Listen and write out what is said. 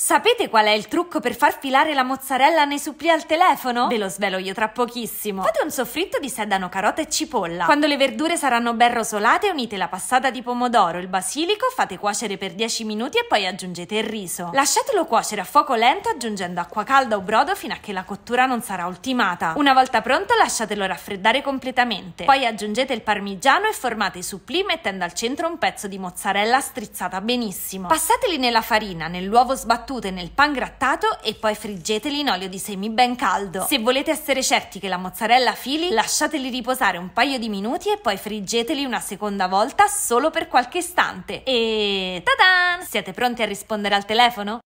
Sapete qual è il trucco per far filare la mozzarella nei supplì al telefono? Ve lo svelo io tra pochissimo. Fate un soffritto di sedano, carota e cipolla. Quando le verdure saranno ben rosolate, unite la passata di pomodoro, il basilico, fate cuocere per 10 minuti e poi aggiungete il riso. Lasciatelo cuocere a fuoco lento aggiungendo acqua calda o brodo fino a che la cottura non sarà ultimata. Una volta pronto lasciatelo raffreddare completamente. Poi aggiungete il parmigiano e formate i supplì mettendo al centro un pezzo di mozzarella strizzata benissimo. Passateli nella farina, nell'uovo sbattuto imbattute nel pan grattato e poi friggeteli in olio di semi ben caldo. Se volete essere certi che la mozzarella fili, lasciateli riposare un paio di minuti e poi friggeteli una seconda volta solo per qualche istante. E ta-da! Siete pronti a rispondere al telefono?